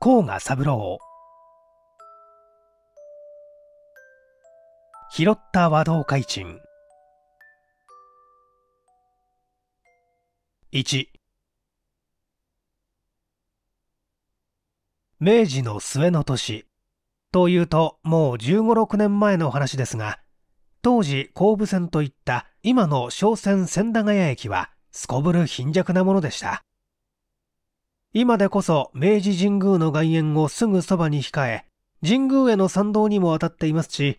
甲賀三郎拾った和道開陳一明治の末の年というともう1 5 6年前の話ですが当時後部線といった今の商船千駄ヶ谷駅はすこぶる貧弱なものでした今でこそ明治神宮の外苑をすぐそばに控え、神宮への参道にも当たっていますし、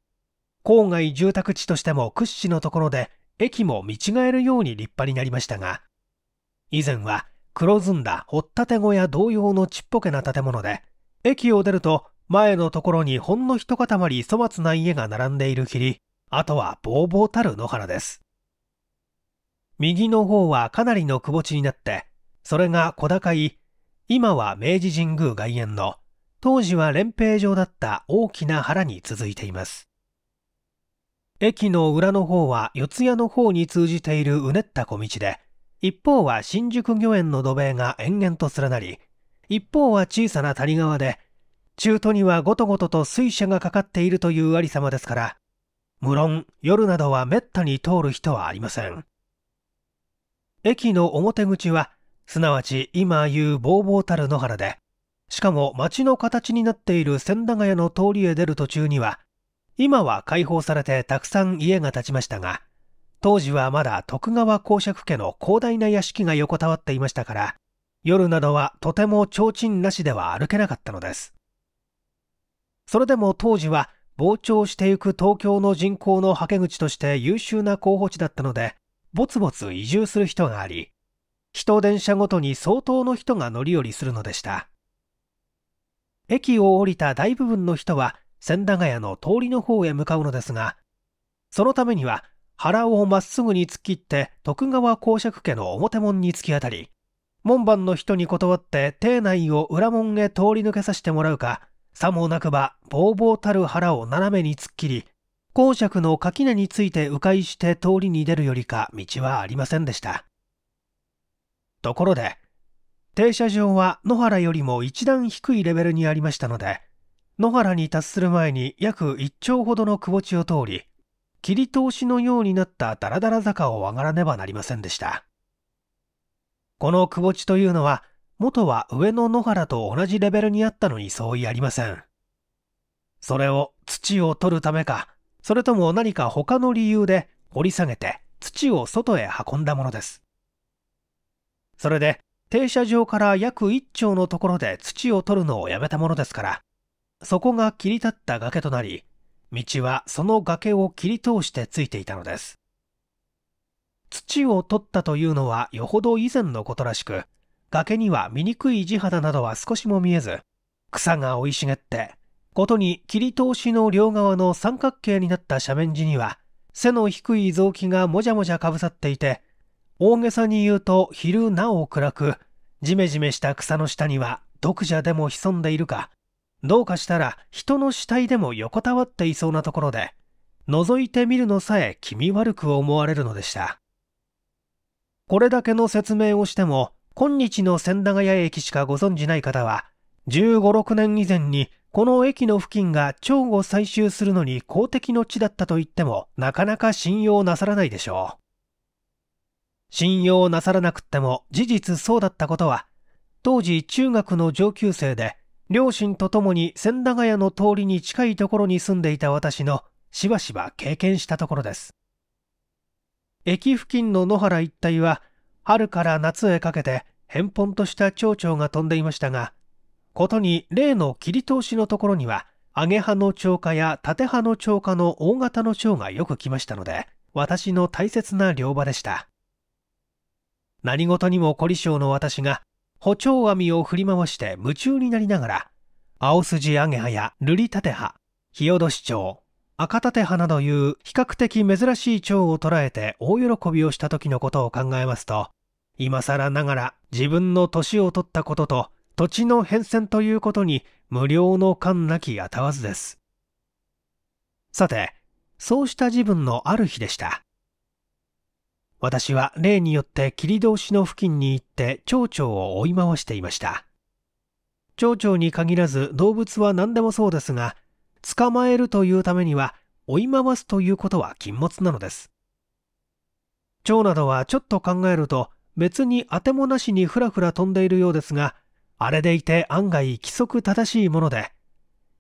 郊外住宅地としても屈指のところで、駅も見違えるように立派になりましたが、以前は黒ずんだ掘ったて小屋同様のちっぽけな建物で、駅を出ると前のところにほんの一塊粗末な家が並んでいるきり、あとはぼうぼうたる野原です。右の方はかなりの窪地になって、それが小高い今は明治神宮外苑の当時は連平場だった大きな原に続いています。駅の裏の方は四谷の方に通じているうねった小道で、一方は新宿御苑の土塀が延々と連なり、一方は小さな谷川で、中途にはごとごとと水車がかかっているというありさまですから、無論夜などはめったに通る人はありません。駅の表口はすなわち今言うボーボーたる野原で、しかも町の形になっている千駄ヶ谷の通りへ出る途中には、今は解放されてたくさん家が建ちましたが、当時はまだ徳川公爵家の広大な屋敷が横たわっていましたから、夜などはとても提灯なしでは歩けなかったのです。それでも当時は膨張していく東京の人口のはけ口として優秀な候補地だったので、ぼつぼつ移住する人があり、1電車ごとに相当の人が乗り降りするのでした駅を降りた大部分の人は千駄ヶ谷の通りの方へ向かうのですがそのためには腹をまっすぐに突っ切って徳川公爵家の表門に突き当たり門番の人に断って邸内を裏門へ通り抜けさせてもらうかさもなくばぼうぼうたる腹を斜めに突っ切り公爵の垣根について迂回して通りに出るよりか道はありませんでしたところで、停車場は野原よりも一段低いレベルにありましたので、野原に達する前に約1丁ほどの窪地を通り、切り通しのようになったダラダラ坂を上がらねばなりませんでした。この窪地というのは、元は上の野原と同じレベルにあったのに相違ありません。それを土を取るためか、それとも何か他の理由で掘り下げて土を外へ運んだものです。それで停車場から約1丁のところで土を取るのをやめたものですからそこが切り立った崖となり道はその崖を切り通してついていたのです土を取ったというのはよほど以前のことらしく崖には醜い地肌などは少しも見えず草が生い茂ってことに切り通しの両側の三角形になった斜面地には背の低い雑木がもじゃもじゃかぶさっていて大げさに言うと昼なお暗く、じめじめした草の下には毒蛇でも潜んでいるか、どうかしたら人の死体でも横たわっていそうなところで、覗いてみるのさえ気味悪く思われるのでした。これだけの説明をしても、今日の千駄ヶ谷駅しかご存じない方は、15、6年以前にこの駅の付近が超を採集するのに公的の地だったと言ってもなかなか信用なさらないでしょう。信用なさらなくっても事実そうだったことは、当時中学の上級生で、両親と共に千駄ヶ谷の通りに近いところに住んでいた私のしばしば経験したところです。駅付近の野原一帯は、春から夏へかけて、返本とした蝶々が飛んでいましたが、ことに例の切り通しのところには、揚げ葉の蝶花や縦葉の蝶花の大型の蝶がよく来ましたので、私の大切な両場でした。何事にも凝り性の私が補聴網を振り回して夢中になりながら青筋アゲハやルリタテハヒヨドシチョウ赤タテハなどいう比較的珍しい蝶を捉えて大喜びをした時のことを考えますと今更ながら自分の年を取ったことと土地の変遷ということに無料の感なきあたわずですさてそうした自分のある日でした私は例によって霧通しの付近に行って蝶々を追い回していました。蝶々に限らず動物は何でもそうですが、捕まえるというためには追い回すということは禁物なのです。蝶などはちょっと考えると別に当てもなしにふらふら飛んでいるようですが、あれでいて案外規則正しいもので、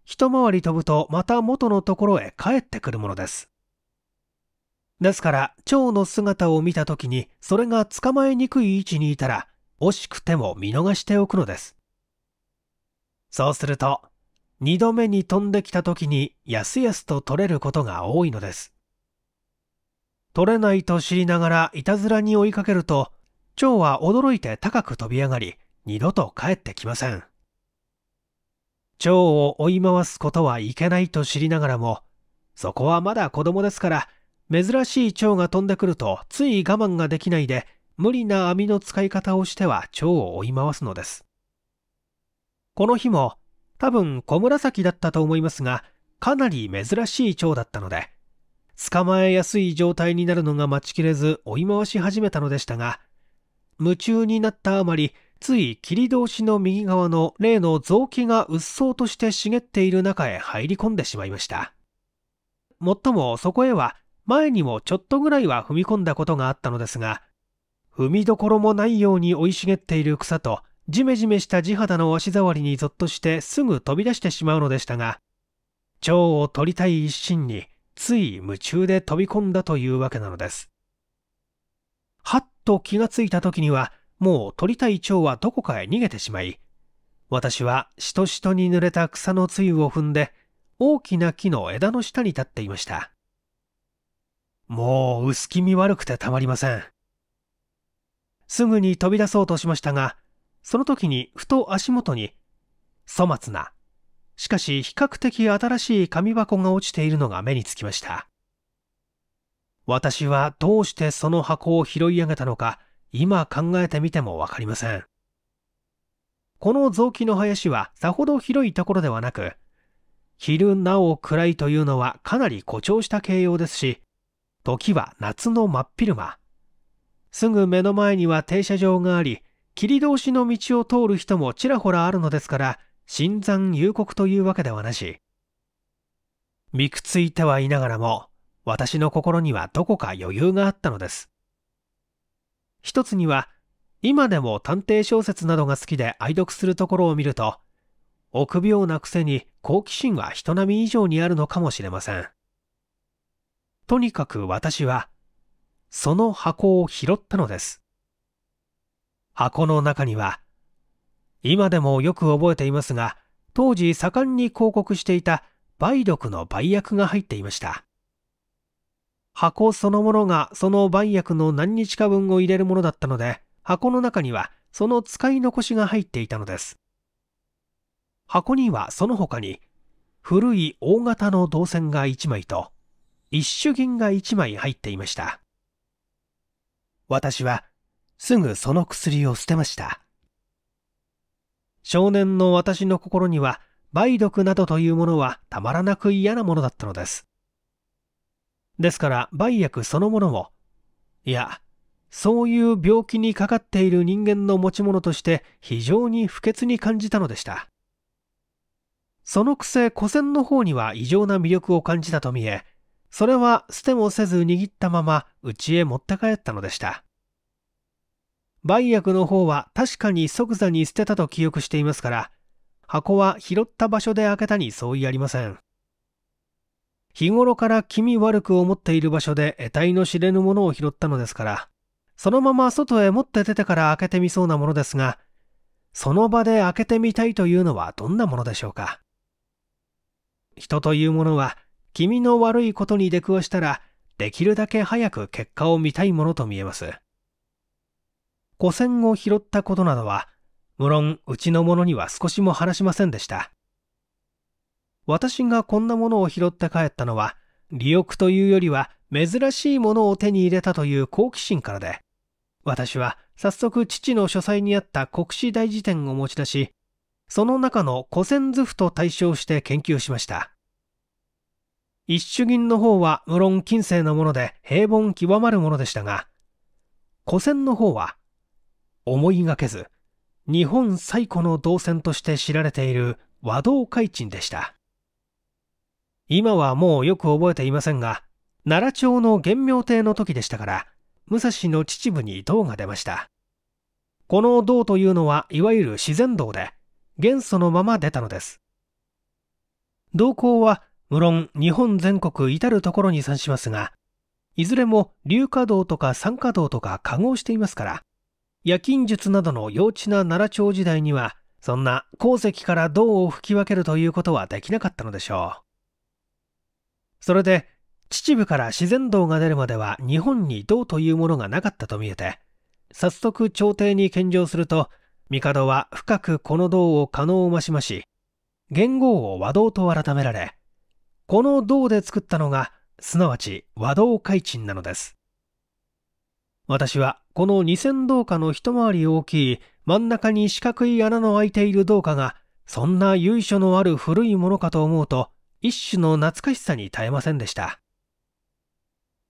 一回り飛ぶとまた元のところへ帰ってくるものです。ですから、蝶の姿を見た時に、それが捕まえにくい位置にいたら、惜しくても見逃しておくのです。そうすると、二度目に飛んできた時に、やすやすと取れることが多いのです。取れないと知りながらいたずらに追いかけると、蝶は驚いて高く飛び上がり、二度と帰ってきません。蝶を追い回すことはいけないと知りながらも、そこはまだ子供ですから、珍しい蝶が飛んでくるとつい我慢ができないで無理な網の使い方をしては蝶を追い回すのです。この日も多分小紫だったと思いますがかなり珍しい蝶だったので捕まえやすい状態になるのが待ちきれず追い回し始めたのでしたが夢中になったあまりつい切通しの右側の例の雑木がうっそうとして茂っている中へ入り込んでしまいました。もっともそこへは前にもちょっとぐらいは踏み込んだことがあったのですが、踏みどころもないように生い茂っている草と、ジメジメした地肌の足触りにぞっとしてすぐ飛び出してしまうのでしたが、蝶を取りたい一心に、つい夢中で飛び込んだというわけなのです。はっと気がついた時には、もう取りたい蝶はどこかへ逃げてしまい、私はしとしとに濡れた草の露を踏んで、大きな木の枝の下に立っていました。もう薄気味悪くてたまりません。すぐに飛び出そうとしましたが、その時にふと足元に、粗末な、しかし比較的新しい紙箱が落ちているのが目につきました。私はどうしてその箱を拾い上げたのか、今考えてみてもわかりません。この雑木の林はさほど広いところではなく、昼なお暗いというのはかなり誇張した形容ですし、時は夏の真っ昼間。すぐ目の前には停車場があり、切通しの道を通る人もちらほらあるのですから、新山夕国というわけではなし。見くついてはいながらも、私の心にはどこか余裕があったのです。一つには、今でも探偵小説などが好きで愛読するところを見ると、臆病なくせに好奇心は人並み以上にあるのかもしれません。とにかく私は、その箱を拾ったのです。箱の中には、今でもよく覚えていますが、当時盛んに広告していた梅毒の梅薬が入っていました。箱そのものがその梅薬の何日か分を入れるものだったので、箱の中にはその使い残しが入っていたのです。箱にはその他に、古い大型の銅線が1枚と、一種銀が一枚入っていました。私はすぐその薬を捨てました。少年の私の心には梅毒などというものはたまらなく嫌なものだったのです。ですから梅薬そのものも、いや、そういう病気にかかっている人間の持ち物として非常に不潔に感じたのでした。そのくせ古銭の方には異常な魅力を感じたと見え、それは捨てもせず握ったまま家へ持って帰ったのでした売薬の方は確かに即座に捨てたと記憶していますから箱は拾った場所で開けたに相違ありません日頃から気味悪く思っている場所で得体の知れぬものを拾ったのですからそのまま外へ持って出てから開けてみそうなものですがその場で開けてみたいというのはどんなものでしょうか人というものは気味の悪いことに出くわしたら、できるだけ早く結果を見たいものと見えます。古銭を拾ったことなどは、無論うちの者には少しも話しませんでした。私がこんなものを拾って帰ったのは、利欲というよりは珍しいものを手に入れたという好奇心からで、私は早速父の書斎にあった国史大辞典を持ち出し、その中の古銭図譜と対照して研究しました。一種銀の方は無論近世のもので平凡極まるものでしたが、古銭の方は、思いがけず、日本最古の銅銭として知られている和銅海鎮でした。今はもうよく覚えていませんが、奈良町の元明帝の時でしたから、武蔵の秩父に銅が出ました。この銅というのは、いわゆる自然銅で、元素のまま出たのです。銅鉱は無論日本全国至る所に算しますが、いずれも硫化銅とか酸化銅とか化合していますから、夜勤術などの幼稚な奈良朝時代には、そんな鉱石から銅を吹き分けるということはできなかったのでしょう。それで、秩父から自然銅が出るまでは日本に銅というものがなかったと見えて、早速朝廷に献上すると、帝は深くこの銅を可能を増しまし、元号を和銅と改められ、この銅で作ったのが、すなわち和銅開鎮なのです。私はこの二千銅貨の一回り大きい真ん中に四角い穴の開いている銅貨がそんな由緒のある古いものかと思うと一種の懐かしさに耐えませんでした。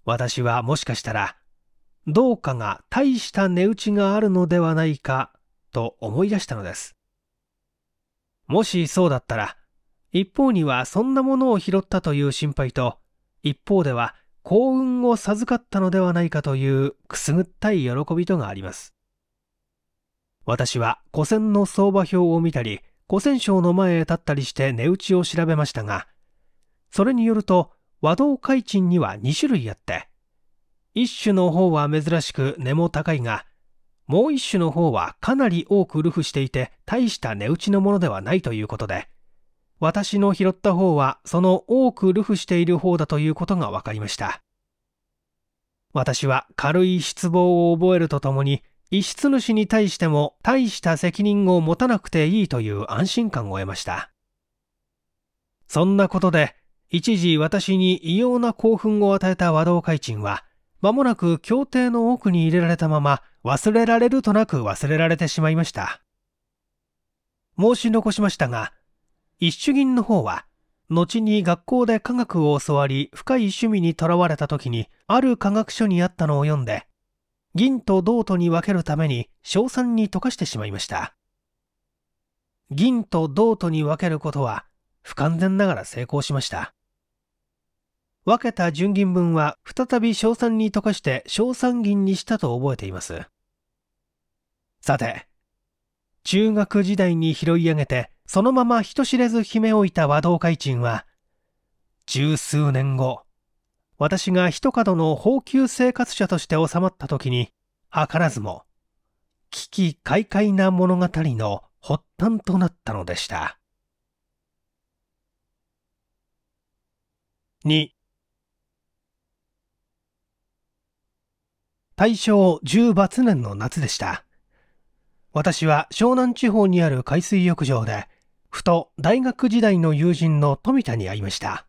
私はもしかしたら銅貨が大した値打ちがあるのではないかと思い出したのです。もしそうだったら一方にはそんなものを拾ったという心配と、一方では幸運を授かったのではないかというくすぐったい喜びとがあります。私は古銭の相場表を見たり、古銭商の前へ立ったりして値打ちを調べましたが、それによると和道開賃には2種類あって、一種の方は珍しく値も高いが、もう一種の方はかなり多くルフしていて大した値打ちのものではないということで、私の拾った方はその多く流布している方だということが分かりました。私は軽い失望を覚えるとともに、遺失主に対しても大した責任を持たなくていいという安心感を得ました。そんなことで、一時私に異様な興奮を与えた和道会賃は、間もなく協定の奥に入れられたまま、忘れられるとなく忘れられてしまいました。申し残しましたが、一種銀の方は、後に学校で科学を教わり深い趣味にとらわれた時にある科学書にあったのを読んで銀と銅とに分けるために硝酸に溶かしてしまいました銀と銅とに分けることは不完全ながら成功しました分けた純銀分は再び硝酸に溶かして硝酸銀にしたと覚えていますさて中学時代に拾い上げてそのまま人知れず姫をいた和道会賃は、十数年後、私が一角の放給生活者として収まった時に、図らずも、危機快快な物語の発端となったのでした。二、大正十抜年の夏でした。私は湘南地方にある海水浴場でふと大学時代の友人の富田に会いました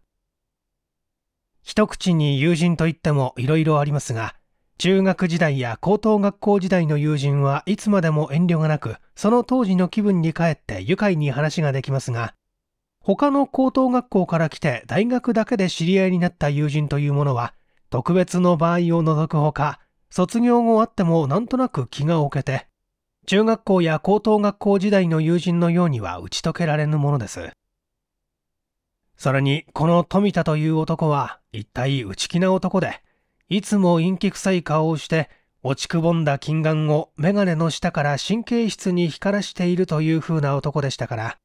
一口に友人といってもいろいろありますが中学時代や高等学校時代の友人はいつまでも遠慮がなくその当時の気分に帰って愉快に話ができますが他の高等学校から来て大学だけで知り合いになった友人というものは特別の場合を除くほか卒業後あってもなんとなく気が置けて中学校や高等学校時代の友人のようには打ち解けられぬものです。それに、この富田という男は、一体内気な男で、いつも陰気臭い顔をして、落ちくぼんだ金眼をメガネの下から神経質に光らしているという風な男でしたから、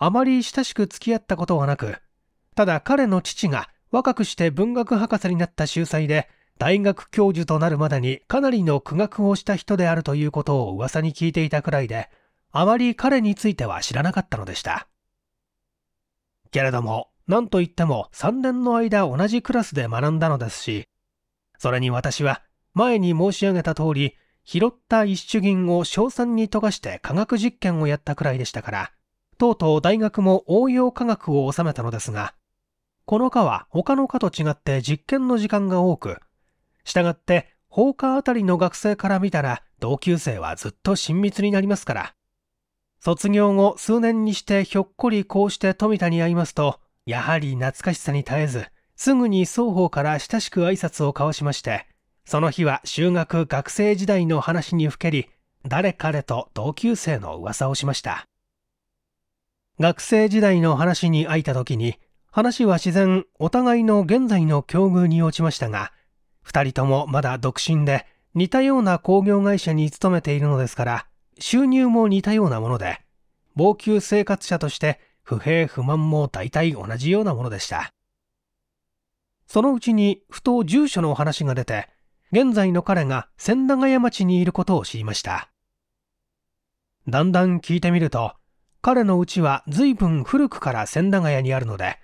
あまり親しく付き合ったことはなく、ただ彼の父が若くして文学博士になった秀才で、大学教授となるまでにかなりの苦学をした人であるということを噂に聞いていたくらいで、あまり彼については知らなかったのでした。けれども、何と言っても3年の間同じクラスで学んだのですし、それに私は前に申し上げた通り、拾った一種銀を硝酸に溶かして科学実験をやったくらいでしたから、とうとう大学も応用科学を収めたのですが、この科は他の科と違って実験の時間が多く、したがって放火あたりの学生から見たら同級生はずっと親密になりますから卒業後数年にしてひょっこりこうして富田に会いますとやはり懐かしさに絶えずすぐに双方から親しく挨拶を交わしましてその日は修学学生時代の話にふけり誰彼と同級生の噂をしました学生時代の話に会いた時に話は自然お互いの現在の境遇に落ちましたが2人ともまだ独身で、似たような工業会社に勤めているのですから、収入も似たようなもので、防給生活者として不平不満も大体同じようなものでした。そのうちに、ふと住所のお話が出て、現在の彼が千駄ヶ谷町にいることを知りました。だんだん聞いてみると、彼の家は随分古くから千駄ヶ谷にあるので、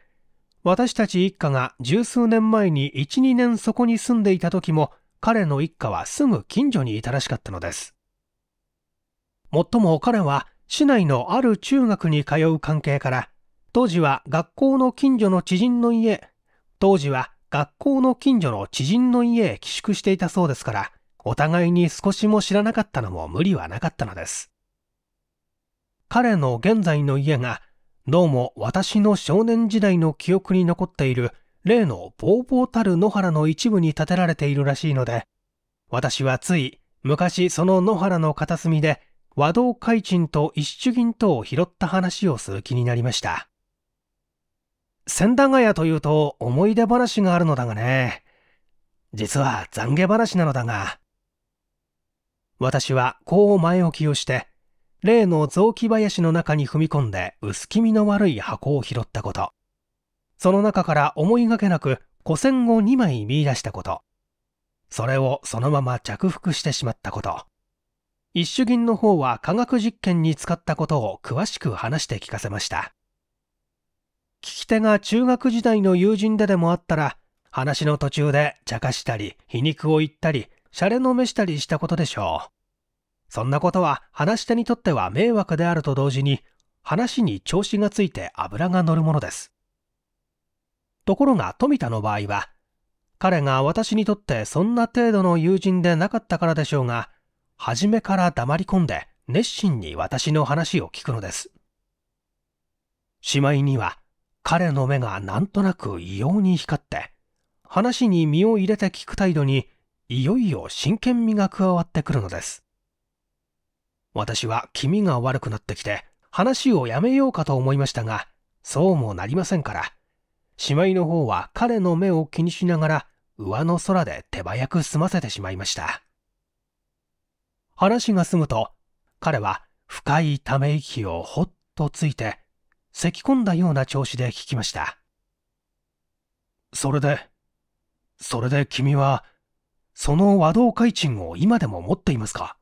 私たち一家が十数年前に1、2年そこに住んでいた時も彼の一家はすぐ近所にいたらしかったのです。もっとも彼は市内のある中学に通う関係から当時は学校の近所の知人の家当時は学校の近所の知人の家へ寄宿していたそうですからお互いに少しも知らなかったのも無理はなかったのです彼の現在の家がどうも私の少年時代の記憶に残っている例のぼうぼうたる野原の一部に建てられているらしいので、私はつい昔その野原の片隅で和道開珍と一種銀とを拾った話をする気になりました。千駄ヶ谷というと思い出話があるのだがね。実は懺悔話なのだが、私はこう前置きをして、例の雑木林の中に踏み込んで薄気味の悪い箱を拾ったことその中から思いがけなく古銭を2枚見出したことそれをそのまま着服してしまったこと一種銀の方は科学実験に使ったことを詳しく話して聞かせました聞き手が中学時代の友人ででもあったら話の途中で茶化したり皮肉を言ったりシャレのめしたりしたことでしょうそんなことは話し手にとっては迷惑であると同時に、話に調子がついて油が乗るものです。ところが富田の場合は、彼が私にとってそんな程度の友人でなかったからでしょうが、初めから黙り込んで熱心に私の話を聞くのです。しまいには、彼の目がなんとなく異様に光って、話に身を入れて聞く態度に、いよいよ真剣味が加わってくるのです。私は気味が悪くなってきて、話をやめようかと思いましたが、そうもなりませんから。しまいの方は彼の目を気にしながら、上の空で手早く済ませてしまいました。話が済むと、彼は深いため息をほっとついて、咳き込んだような調子で聞きました。それで、それで君は、その和道開賃を今でも持っていますか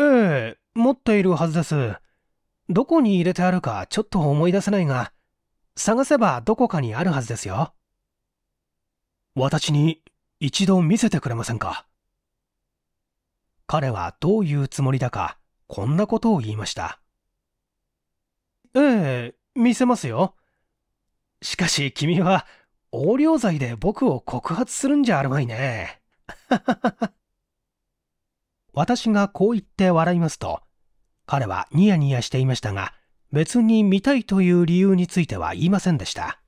ええ、持っているはずです。どこに入れてあるかちょっと思い出せないが、探せばどこかにあるはずですよ。私に一度見せてくれませんか彼はどういうつもりだか、こんなことを言いました。ええ、見せますよ。しかし君は横領罪で僕を告発するんじゃあるまいね。はははは。私がこう言って笑いますと、彼はニヤニヤしていましたが、別に見たいという理由については言いませんでした。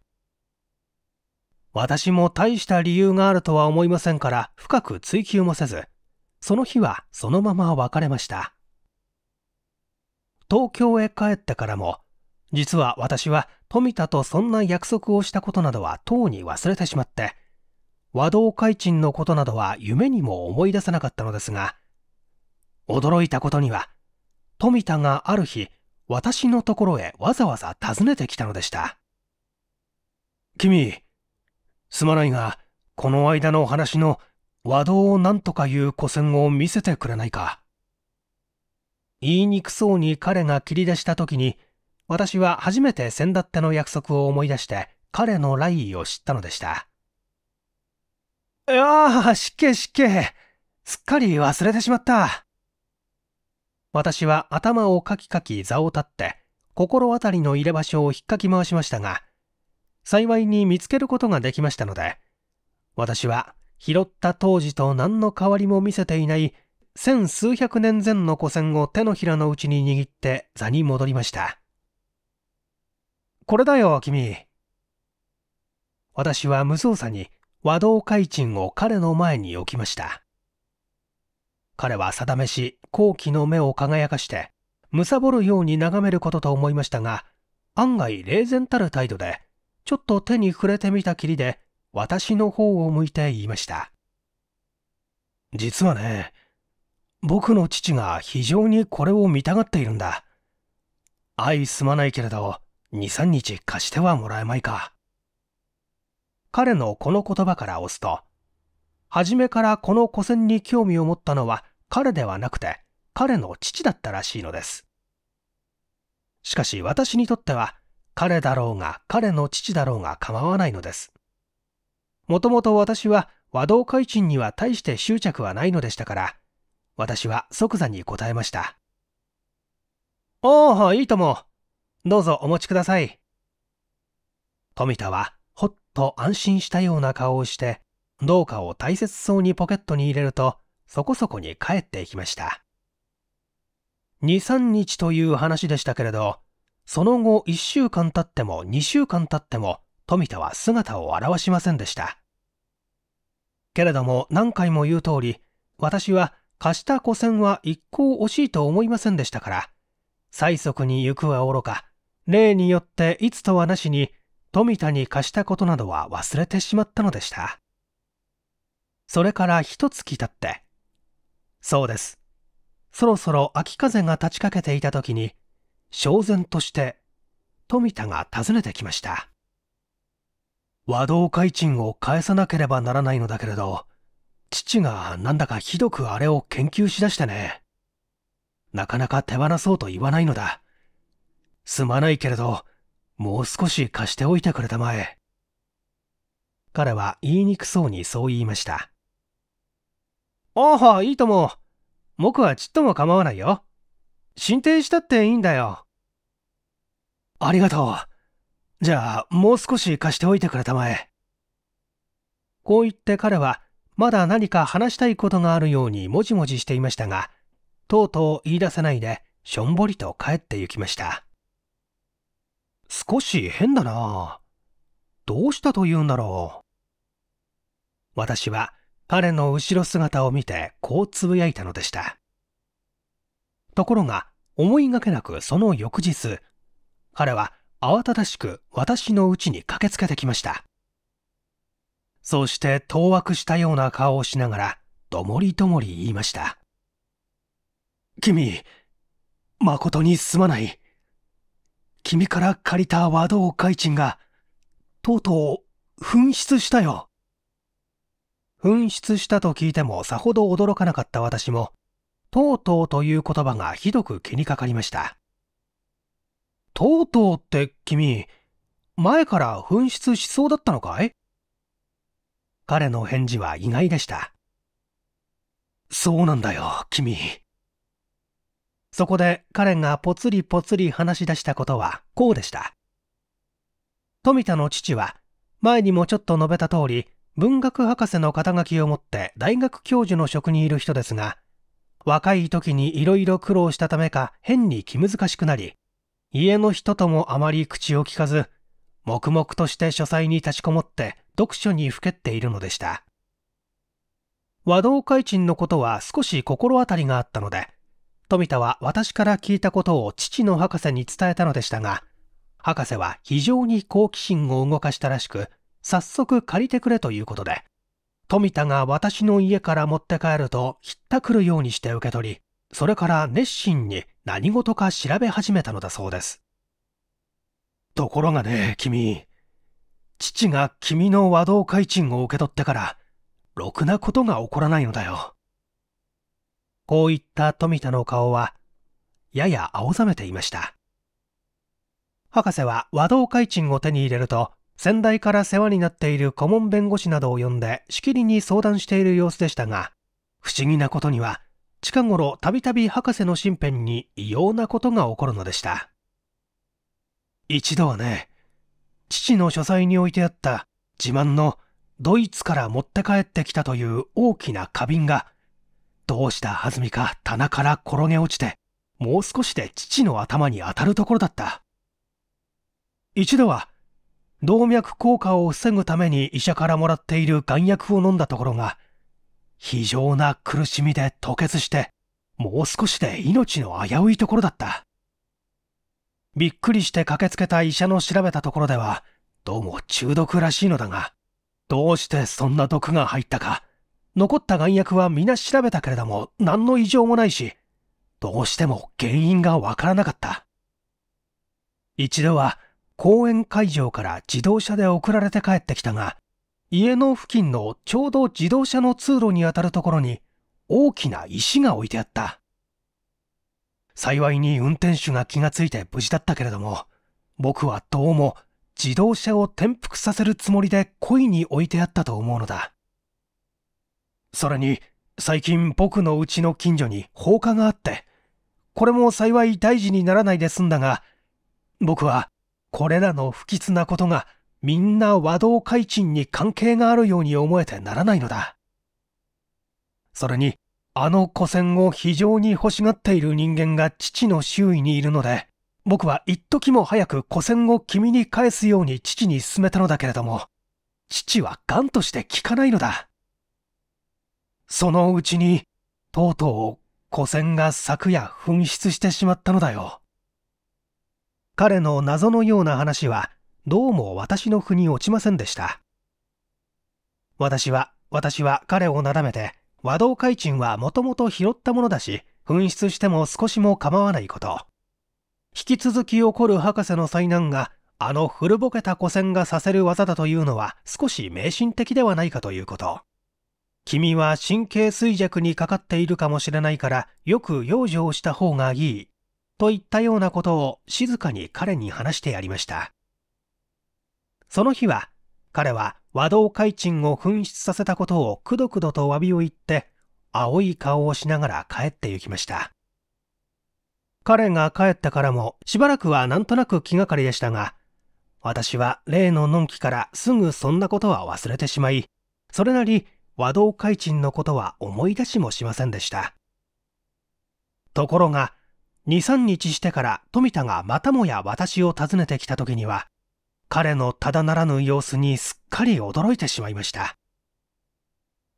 私も大した理由があるとは思いませんから深く追求もせず、その日はそのまま別れました。東京へ帰ってからも、実は私は富田とそんな約束をしたことなどはとうに忘れてしまって、和道開珍のことなどは夢にも思い出せなかったのですが、驚いたことには富田がある日私のところへわざわざ訪ねてきたのでした君すまないがこの間のお話の和道を何とかいう古戦を見せてくれないか言いにくそうに彼が切り出した時に私は初めて先だっての約束を思い出して彼の来意を知ったのでしたいやあ失敬失けすっかり忘れてしまった私は頭をかきかき座を立って心当たりの入れ場所を引っかき回しましたが幸いに見つけることができましたので私は拾った当時と何の変わりも見せていない千数百年前の古銭を手のひらのうちに握って座に戻りましたこれだよ君私は無造作に和道開珍を彼の前に置きました彼は定めし、好奇の目を輝かして、貪るように眺めることと思いましたが、案外冷然たる態度で、ちょっと手に触れてみたきりで、私の方を向いて言いました。実はね、僕の父が非常にこれを見たがっているんだ。愛すまないけれど、2、3日貸してはもらえまいか。彼のこの言葉から押すと、初めからこの古銭に興味を持ったのは彼ではなくて彼の父だったらしいのです。しかし私にとっては彼だろうが彼の父だろうが構わないのです。もともと私は和道開陳には大して執着はないのでしたから、私は即座に答えました。おお、いいとも。どうぞお持ちください。富田はほっと安心したような顔をして、どうかを大切そうにポケットに入れると、そこそこに帰っていきました。2、3日という話でしたけれど、その後1週間経っても2週間経っても富田は姿を現しませんでした。けれども何回も言う通り、私は貸した古銭は一向惜しいと思いませんでしたから、催促に行くはおろか、例によっていつとはなしに富田に貸したことなどは忘れてしまったのでした。それから一月経って、そうです。そろそろ秋風が立ちかけていた時に、焦然として、富田が訪ねてきました。和道開賃を返さなければならないのだけれど、父がなんだかひどくあれを研究しだしてね。なかなか手放そうと言わないのだ。すまないけれど、もう少し貸しておいてくれたまえ。彼は言いにくそうにそう言いました。ああ、いいとも。僕はちっとも構わないよ。進展したっていいんだよ。ありがとう。じゃあ、もう少し貸しておいてくれたまえ。こう言って彼は、まだ何か話したいことがあるようにもじもじしていましたが、とうとう言い出さないで、しょんぼりと帰って行きました。少し変だなどうしたと言うんだろう。私は、彼の後ろ姿を見てこうつぶやいたのでした。ところが思いがけなくその翌日、彼は慌ただしく私の家に駆けつけてきました。そうして当惑したような顔をしながら、どもりどもり言いました。君、誠にすまない。君から借りた和道開賃が、とうとう紛失したよ。紛失したと聞いてもさほど驚かなかった私も、とうとうという言葉がひどく気にかかりました。とうとうって君、前から紛失しそうだったのかい彼の返事は意外でした。そうなんだよ、君。そこで彼がぽつりぽつり話し出したことはこうでした。富田の父は前にもちょっと述べた通り文学博士の肩書きを持って大学教授の職にいる人ですが、若い時にいろいろ苦労したためか変に気難しくなり、家の人ともあまり口を聞かず、黙々として書斎に立ちこもって読書にふけっているのでした。和道開珍のことは少し心当たりがあったので、富田は私から聞いたことを父の博士に伝えたのでしたが、博士は非常に好奇心を動かしたらしく、早速借りてくれということで、富田が私の家から持って帰るとひったくるようにして受け取り、それから熱心に何事か調べ始めたのだそうです。ところがね、君、父が君の和道開賃を受け取ってから、ろくなことが起こらないのだよ。こういった富田の顔は、やや青ざめていました。博士は和道開賃を手に入れると、先代から世話になっている顧問弁護士などを呼んでしきりに相談している様子でしたが、不思議なことには、近頃たびたび博士の身辺に異様なことが起こるのでした。一度はね、父の書斎に置いてあった自慢のドイツから持って帰ってきたという大きな花瓶が、どうしたはずみか棚から転げ落ちて、もう少しで父の頭に当たるところだった。一度は動脈硬化を防ぐために医者からもらっている眼薬を飲んだところが、非常な苦しみで吐血して、もう少しで命の危ういところだった。びっくりして駆けつけた医者の調べたところでは、どうも中毒らしいのだが、どうしてそんな毒が入ったか、残った眼薬は皆調べたけれども何の異常もないし、どうしても原因がわからなかった。一度は公演会場から自動車で送られて帰ってきたが、家の付近のちょうど自動車の通路にあたるところに大きな石が置いてあった。幸いに運転手が気がついて無事だったけれども、僕はどうも自動車を転覆させるつもりで故意に置いてあったと思うのだ。それに、最近僕のうちの近所に放火があって、これも幸い大事にならないで済んだが、僕はこれらの不吉なことがみんな和道開陳に関係があるように思えてならないのだ。それに、あの古戦を非常に欲しがっている人間が父の周囲にいるので、僕は一時も早く古戦を君に返すように父に勧めたのだけれども、父は癌として聞かないのだ。そのうちに、とうとう古戦が昨夜紛失してしまったのだよ。彼の謎のような話はどうも私の腑に落ちませんでした私は私は彼をなだめて和道開陳はもともと拾ったものだし紛失しても少しも構わないこと引き続き起こる博士の災難があの古ぼけた古戦がさせる技だというのは少し迷信的ではないかということ君は神経衰弱にかかっているかもしれないからよく養生した方がいいといったようなことを静かに彼に話してやりました。その日は、彼は和道開陳を紛失させたことをくどくどと詫びを言って、青い顔をしながら帰って行きました。彼が帰ってからもしばらくはなんとなく気がかりでしたが、私は例ののんきからすぐそんなことは忘れてしまい、それなり和道開陳のことは思い出しもしませんでした。ところが、23日してから富田がまたもや私を訪ねてきた時には彼のただならぬ様子にすっかり驚いてしまいました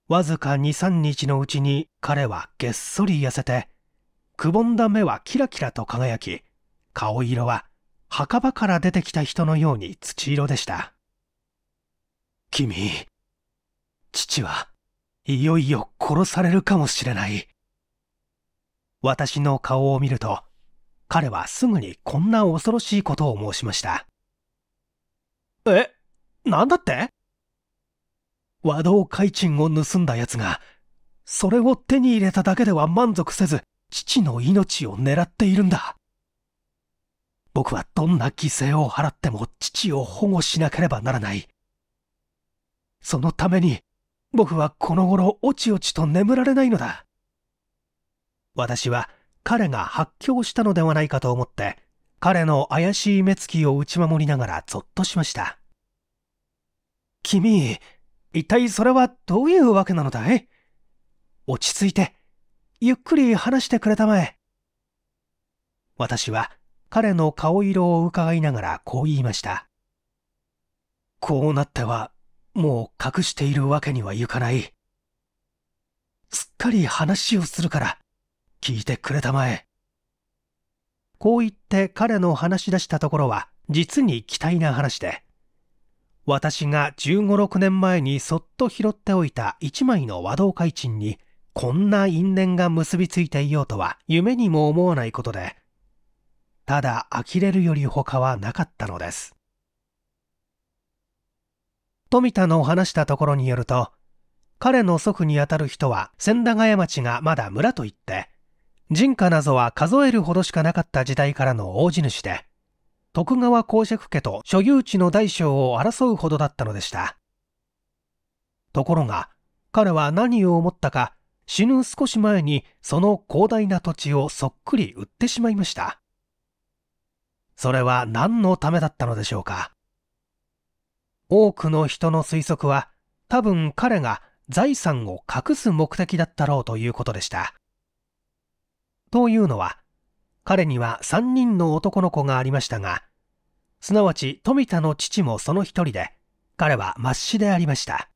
わずか23日のうちに彼はげっそり痩せてくぼんだ目はキラキラと輝き顔色は墓場から出てきた人のように土色でした君父はいよいよ殺されるかもしれない私の顔を見ると彼はすぐにこんな恐ろしいことを申しましたえなんだって和道開賃を盗んだ奴がそれを手に入れただけでは満足せず父の命を狙っているんだ僕はどんな犠牲を払っても父を保護しなければならないそのために僕はこの頃おちおちと眠られないのだ私は彼が発狂したのではないかと思って、彼の怪しい目つきを打ち守りながらゾッとしました。君、一体それはどういうわけなのだい落ち着いて、ゆっくり話してくれたまえ。私は彼の顔色を伺いながらこう言いました。こうなっては、もう隠しているわけにはいかない。すっかり話をするから、聞いてくれたまえ。こう言って彼の話し出したところは実に期待な話で、私が1 5 6年前にそっと拾っておいた一枚の和道会賃にこんな因縁が結びついていようとは夢にも思わないことで、ただ呆れるより他はなかったのです。富田の話したところによると、彼の祖父にあたる人は千駄ヶ谷町がまだ村といって、人家謎は数えるほどしかなかった時代からの大地主で、徳川公爵家と所有地の大小を争うほどだったのでした。ところが、彼は何を思ったか、死ぬ少し前にその広大な土地をそっくり売ってしまいました。それは何のためだったのでしょうか。多くの人の推測は、多分彼が財産を隠す目的だったろうということでした。というのは彼には3人の男の子がありましたがすなわち富田の父もその一人で彼は末子でありました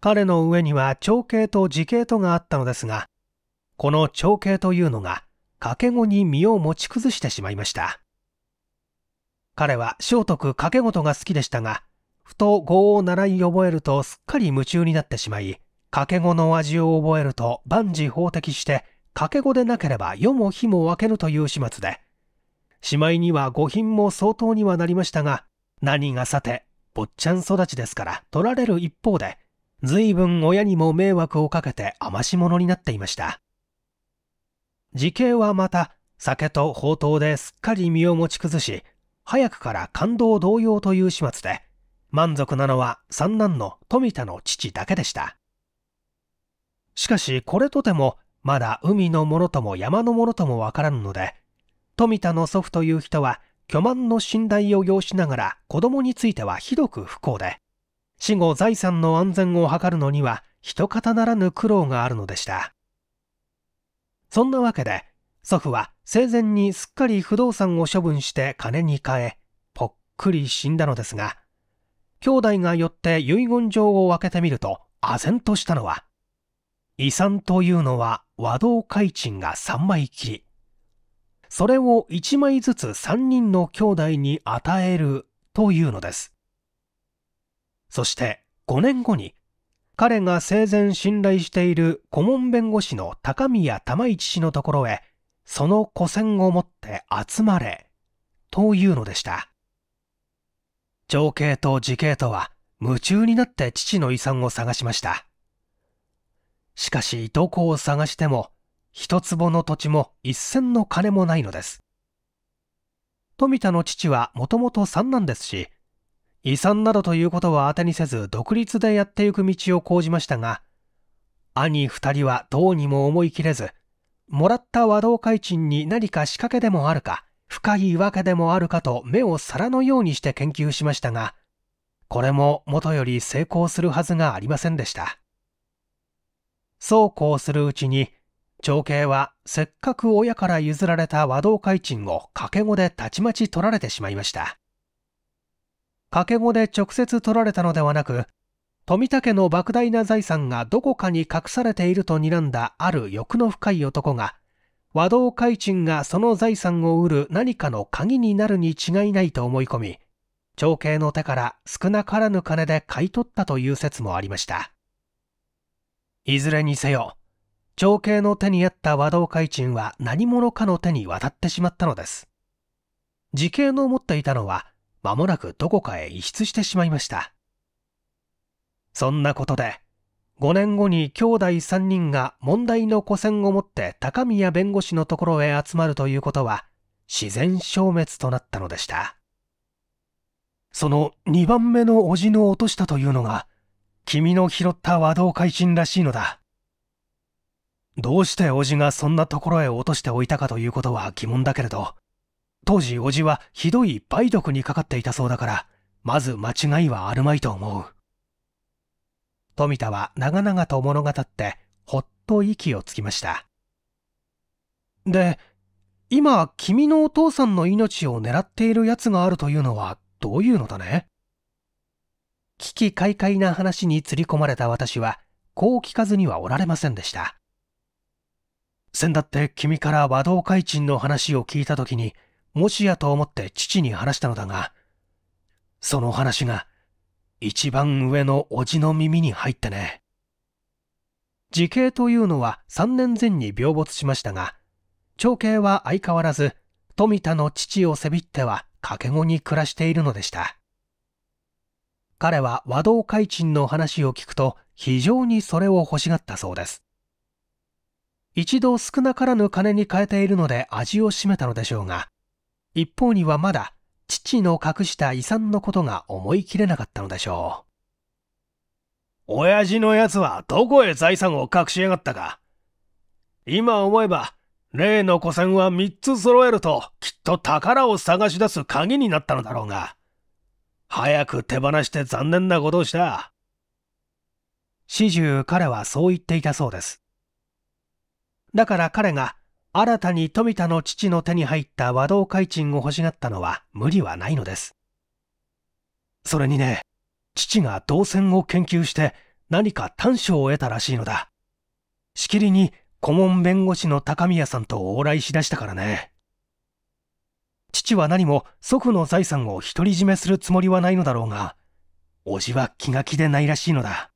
彼の上には長兄と次兄とがあったのですがこの長兄というのが掛け子に身を持ち崩してしまいました彼は聖徳掛け事が好きでしたがふと業を習い覚えるとすっかり夢中になってしまい掛け子の味を覚えると万事法的して掛け子でなければ夜も日も分けぬという始末で、しまいには五品も相当にはなりましたが、何がさて、坊ちゃん育ちですから取られる一方で、随分親にも迷惑をかけて余し者になっていました。時計はまた、酒と宝刀ですっかり身を持ち崩し、早くから感動同様という始末で、満足なのは三男の富田の父だけでした。しかしこれとてもまだ海のものとも山のものともわからぬので、富田の祖父という人は巨万の信頼を要しながら子供についてはひどく不幸で、死後財産の安全を図るのには一方ならぬ苦労があるのでした。そんなわけで、祖父は生前にすっかり不動産を処分して金に換え、ぽっくり死んだのですが、兄弟が寄って遺言状を開けてみると、唖然としたのは、遺産というのは和道開珍が3枚切りそれを1枚ずつ3人の兄弟に与えるというのですそして5年後に彼が生前信頼している顧問弁護士の高宮玉一氏のところへその古銭を持って集まれというのでした情景と慈恵とは夢中になって父の遺産を探しましたしかしいとこを探しても一坪の土地も一銭の金もないのです富田の父はもともと三男ですし遺産などということは当てにせず独立でやってゆく道を講じましたが兄二人はどうにも思い切れずもらった和道会賃に何か仕掛けでもあるか深いわけでもあるかと目を皿のようにして研究しましたがこれももとより成功するはずがありませんでしたそうこうするうちに、長兄はせっかく親から譲られた和道開賃を掛け子でたちまち取られてしまいました。掛け子で直接取られたのではなく、富田家の莫大な財産がどこかに隠されていると睨んだある欲の深い男が、和道開賃がその財産を売る何かの鍵になるに違いないと思い込み、長兄の手から少なからぬ金で買い取ったという説もありました。いずれにせよ、長兄の手にあった和道開珍は何者かの手に渡ってしまったのです。時計の持っていたのは、間もなくどこかへ移出してしまいました。そんなことで、5年後に兄弟3人が問題の古戦を持って高宮弁護士のところへ集まるということは、自然消滅となったのでした。その2番目の叔父の落としたというのが、君の拾った和道怪人らしいのだ。どうして叔父がそんなところへ落としておいたかということは疑問だけれど、当時叔父はひどい梅毒にかかっていたそうだから、まず間違いはあるまいと思う。富田は長々と物語って、ほっと息をつきました。で、今、君のお父さんの命を狙っている奴があるというのはどういうのだね危機快会な話に釣り込まれた私は、こう聞かずにはおられませんでした。先だって君から和道開陳の話を聞いた時に、もしやと思って父に話したのだが、その話が、一番上の叔父の耳に入ってね。時計というのは3年前に病没しましたが、長兄は相変わらず、富田の父をせびっては掛け子に暮らしているのでした。彼は和道開珍の話を聞くと非常にそれを欲しがったそうです一度少なからぬ金に変えているので味を占めたのでしょうが一方にはまだ父の隠した遺産のことが思い切れなかったのでしょう親父のやつはどこへ財産を隠しやがったか今思えば例の古銭は3つ揃えるときっと宝を探し出す鍵になったのだろうが早く手放して残念なことをした。始終彼はそう言っていたそうです。だから彼が新たに富田の父の手に入った和道開賃を欲しがったのは無理はないのです。それにね、父が銅線を研究して何か短所を得たらしいのだ。しきりに顧問弁護士の高宮さんと往来しだしたからね。父は何も祖父の財産を独り占めするつもりはないのだろうが、叔父は気が気でないらしいのだ。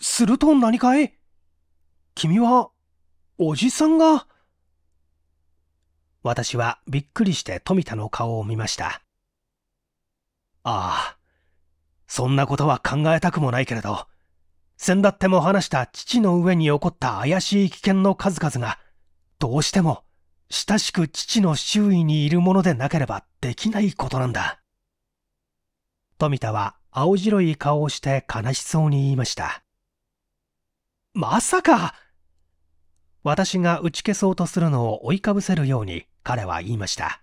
すると何かい君は、おじさんが。私はびっくりして富田の顔を見ました。ああ、そんなことは考えたくもないけれど、先だっても話した父の上に起こった怪しい危険の数々が、どうしても親しく父の周囲にいるものでなければできないことなんだ。富田は青白い顔をして悲しそうに言いました。まさか私が打ち消そうとするのを追いかぶせるように彼は言いました。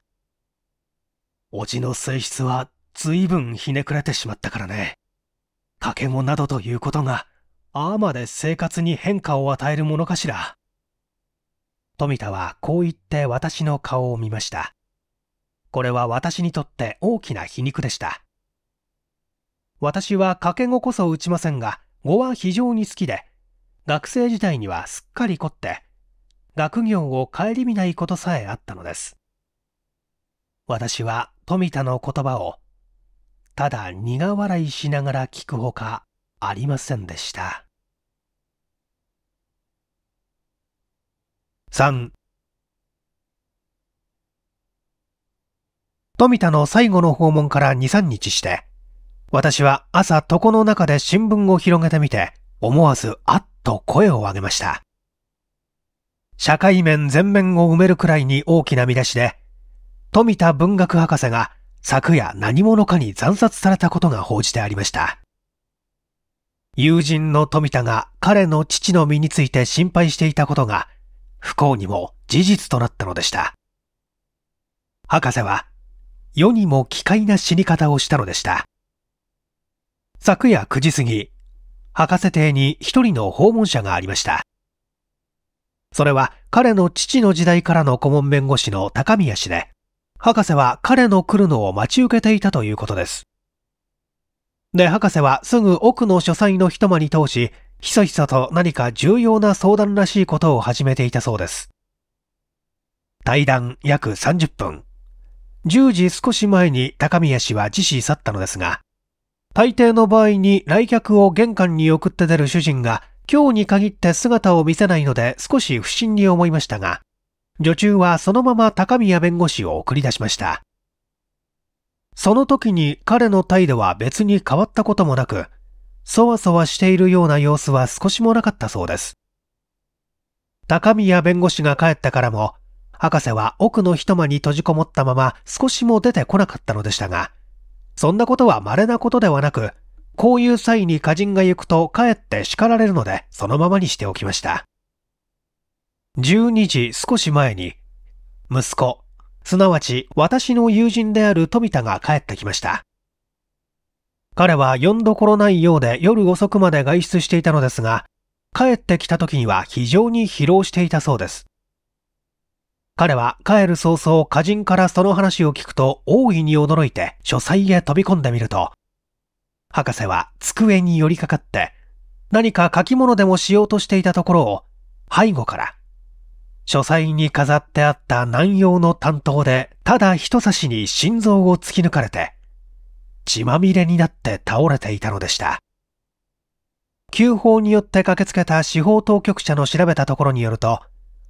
おじの性質は随分ひねくれてしまったからね。掛け子などということが、ああまで生活に変化を与えるものかしら。富田はこう言って私の顔を見ました。これは私にとって大きな皮肉でした。私は掛け子こそ打ちませんが、碁は非常に好きで、学生時代にはすっかり凝って、学業を顧みないことさえあったのです。私は富田の言葉を、ただ苦笑いしながら聞くほかありませんでした。3富田の最後の訪問から2、3日して、私は朝床の中で新聞を広げてみて、思わずあっと声を上げました。社会面全面を埋めるくらいに大きな見出しで、富田文学博士が昨夜何者かに惨殺されたことが報じてありました。友人の富田が彼の父の身について心配していたことが不幸にも事実となったのでした。博士は世にも奇怪な死に方をしたのでした。昨夜9時過ぎ、博士邸に一人の訪問者がありました。それは彼の父の時代からの顧問弁護士の高宮氏で、博士は彼の来るのを待ち受けていたということです。で、博士はすぐ奥の書斎の一間に通し、ひそひそと何か重要な相談らしいことを始めていたそうです。対談約30分。10時少し前に高宮氏は自死去ったのですが、大抵の場合に来客を玄関に送って出る主人が今日に限って姿を見せないので少し不審に思いましたが、女中はそのまま高宮弁護士を送り出しました。その時に彼の態度は別に変わったこともなく、そわそわしているような様子は少しもなかったそうです。高宮弁護士が帰ってからも、博士は奥の一間に閉じこもったまま少しも出てこなかったのでしたが、そんなことは稀なことではなく、こういう際に歌人が行くとかえって叱られるので、そのままにしておきました。12時少し前に、息子、すなわち私の友人である富田が帰ってきました。彼はんどころないようで夜遅くまで外出していたのですが、帰ってきた時には非常に疲労していたそうです。彼は帰る早々歌人からその話を聞くと大いに驚いて書斎へ飛び込んでみると、博士は机に寄りかかって何か書き物でもしようとしていたところを背後から書斎に飾ってあった南洋の担当でただ一差しに心臓を突き抜かれて血まみれになって倒れていたのでした。旧法によって駆けつけた司法当局者の調べたところによると、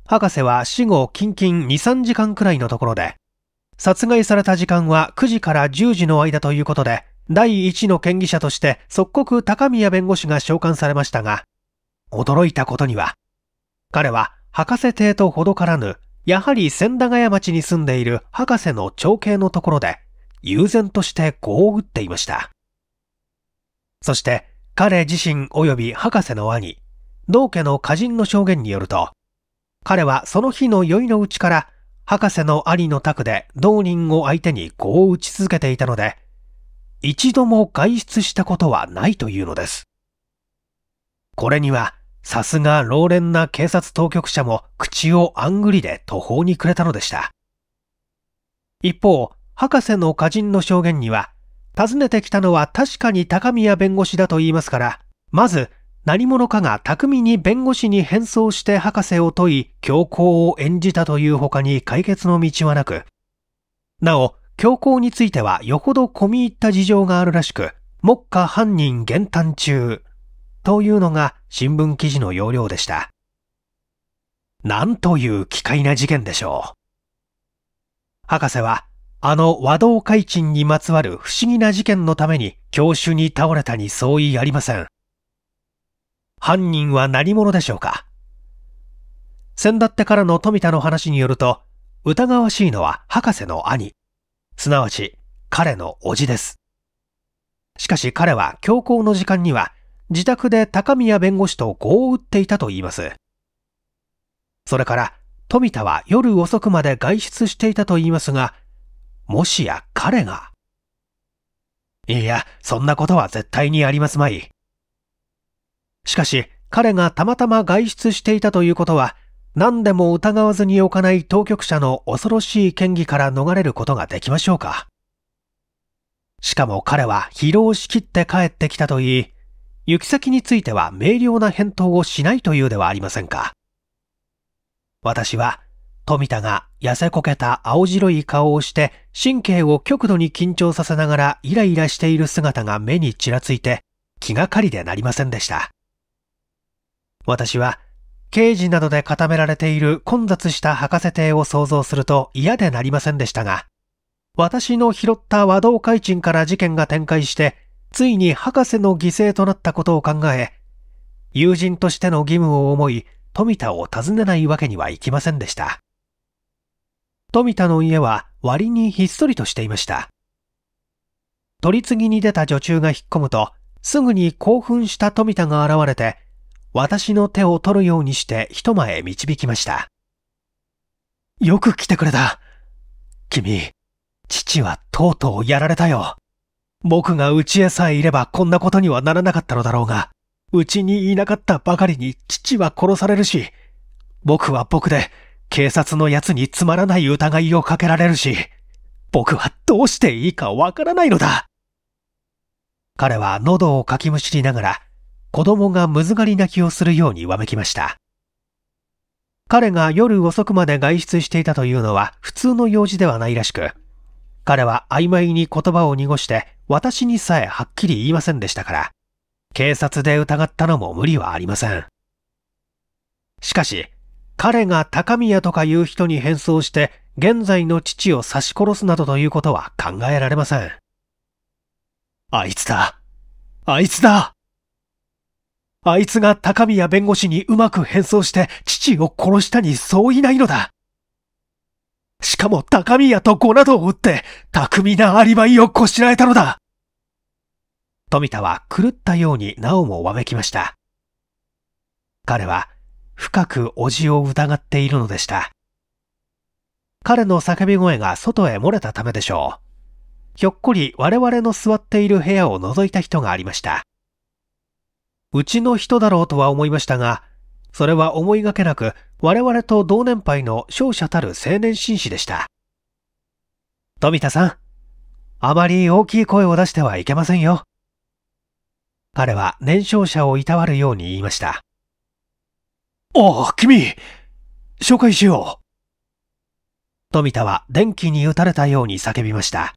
博士は死後近々2、3時間くらいのところで、殺害された時間は9時から10時の間ということで、第1の権疑者として即刻高宮弁護士が召喚されましたが、驚いたことには、彼は博士邸とほどからぬ、やはり千駄ヶ谷町に住んでいる博士の長兄のところで、悠然としてこう打っていました。そして彼自身及び博士の兄、道家の歌人の証言によると、彼はその日の宵のうちから博士の兄の宅で同人を相手にこう打ち続けていたので、一度も外出したことはないというのです。これには、さすが老練な警察当局者も口をあんぐりで途方に暮れたのでした。一方、博士の歌人の証言には、訪ねてきたのは確かに高宮弁護士だと言いますから、まず何者かが巧みに弁護士に変装して博士を問い、強行を演じたという他に解決の道はなく、なお、強行についてはよほど込み入った事情があるらしく、目下犯人減反中、というのが新聞記事の要領でした。なんという奇怪な事件でしょう。博士はあの和道開鎮にまつわる不思議な事件のために教主に倒れたに相違ありません。犯人は何者でしょうか先だってからの富田の話によると、疑わしいのは博士の兄、すなわち彼の叔父です。しかし彼は強行の時間には自宅で高宮弁護士と合を打っていたと言います。それから富田は夜遅くまで外出していたと言いますが、もしや彼が。いや、そんなことは絶対にありますまい。しかし、彼がたまたま外出していたということは、何でも疑わずにおかない当局者の恐ろしい権疑から逃れることができましょうか。しかも彼は疲労しきって帰ってきたといい、行き先については明瞭な返答をしないというではありませんか。私は富田が痩せこけた青白い顔をして神経を極度に緊張させながらイライラしている姿が目にちらついて気がかりでなりませんでした。私は刑事などで固められている混雑した博士邸を想像すると嫌でなりませんでしたが、私の拾った和道開鎮から事件が展開して、ついに博士の犠牲となったことを考え、友人としての義務を思い、富田を訪ねないわけにはいきませんでした。富田の家は割にひっそりとしていました。取り次ぎに出た女中が引っ込むと、すぐに興奮した富田が現れて、私の手を取るようにして一前へ導きました。よく来てくれた。君、父はとうとうやられたよ。僕が家へさえいればこんなことにはならなかったのだろうが、うちにいなかったばかりに父は殺されるし、僕は僕で警察の奴につまらない疑いをかけられるし、僕はどうしていいかわからないのだ。彼は喉をかきむしりながら、子供がむずがり泣きをするようにわめきました。彼が夜遅くまで外出していたというのは普通の用事ではないらしく、彼は曖昧に言葉を濁して私にさえはっきり言いませんでしたから、警察で疑ったのも無理はありません。しかし、彼が高宮とかいう人に変装して現在の父を刺し殺すなどということは考えられません。あいつだ。あいつだ。あいつが高宮弁護士にうまく変装して父を殺したにそういないのだ。しかも高宮と子などを撃って巧みなアリバイをこしらえたのだ。富田は狂ったようになおもわめきました。彼は深く叔父を疑っているのでした。彼の叫び声が外へ漏れたためでしょう。ひょっこり我々の座っている部屋を覗いた人がありました。うちの人だろうとは思いましたが、それは思いがけなく我々と同年配の勝者たる青年紳士でした。富田さん、あまり大きい声を出してはいけませんよ。彼は年少者をいたわるように言いました。ああ、君紹介しよう。富田は電気に打たれたように叫びました。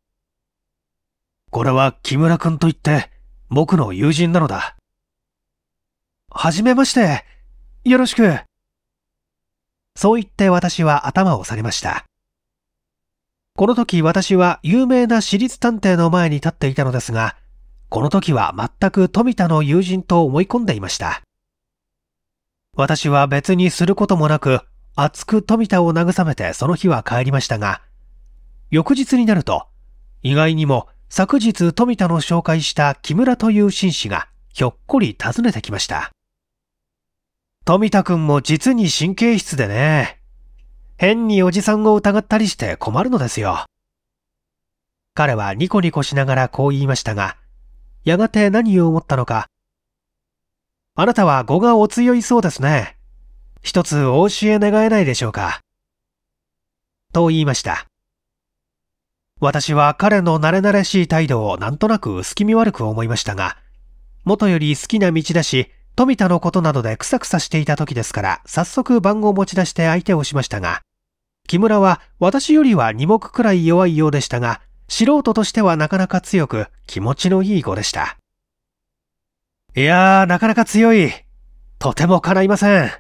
これは木村くんといって、僕の友人なのだ。はじめまして。よろしく。そう言って私は頭を下げました。この時私は有名な私立探偵の前に立っていたのですが、この時は全く富田の友人と思い込んでいました。私は別にすることもなく、熱く富田を慰めてその日は帰りましたが、翌日になると、意外にも昨日富田の紹介した木村という紳士がひょっこり訪ねてきました。富田くんも実に神経質でね、変におじさんを疑ったりして困るのですよ。彼はニコニコしながらこう言いましたが、やがて何を思ったのか、あなたは語がお強いそうですね。一つお教え願えないでしょうか。と言いました。私は彼の慣れ慣れしい態度をなんとなく薄気味悪く思いましたが、元より好きな道だし、富田のことなどでくさくさしていた時ですから、早速番号を持ち出して相手をしましたが、木村は私よりは二目くらい弱いようでしたが、素人としてはなかなか強く気持ちのいい子でした。いやー、なかなか強い。とても叶いません。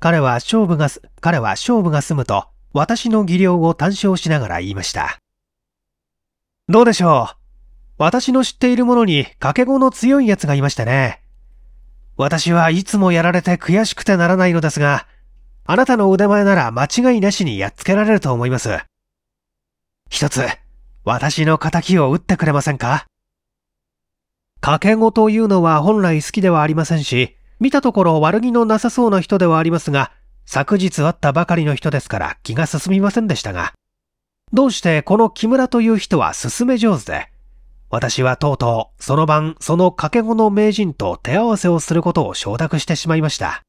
彼は勝負が、彼は勝負が済むと、私の技量を単勝しながら言いました。どうでしょう私の知っているものに掛け語の強い奴がいましたね。私はいつもやられて悔しくてならないのですが、あなたの腕前なら間違いなしにやっつけられると思います。一つ、私の仇を打ってくれませんか掛け子というのは本来好きではありませんし、見たところ悪気のなさそうな人ではありますが、昨日会ったばかりの人ですから気が進みませんでしたが、どうしてこの木村という人は勧め上手で、私はとうとうその晩その掛け子の名人と手合わせをすることを承諾してしまいました。